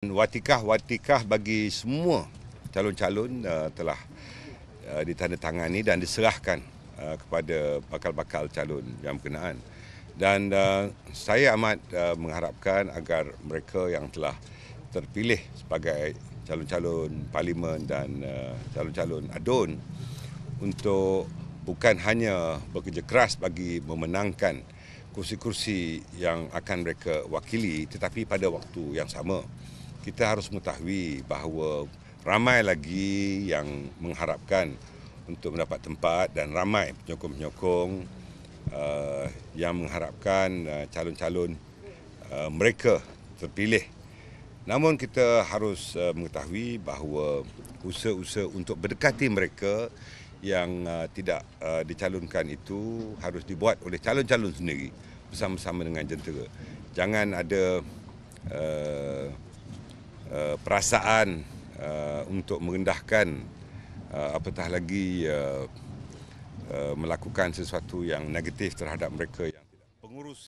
Watikah-watikah bagi semua calon-calon uh, telah uh, ditandatangani dan diserahkan uh, kepada bakal-bakal calon yang berkenaan. Dan uh, saya amat uh, mengharapkan agar mereka yang telah terpilih sebagai calon-calon parlimen dan uh, calon-calon adun untuk bukan hanya bekerja keras bagi memenangkan kursi-kursi yang akan mereka wakili tetapi pada waktu yang sama kita harus mengetahui bahawa ramai lagi yang mengharapkan untuk mendapat tempat dan ramai penyokong-penyokong uh, yang mengharapkan uh, calon-calon uh, mereka terpilih. Namun kita harus uh, mengetahui bahawa usaha-usaha untuk berdekati mereka yang uh, tidak uh, dicalonkan itu harus dibuat oleh calon-calon sendiri bersama-sama dengan jentera. Jangan ada uh, Eh, perasaan uh, untuk merendahkan uh, apatah lagi uh, uh, melakukan sesuatu yang negatif terhadap mereka yang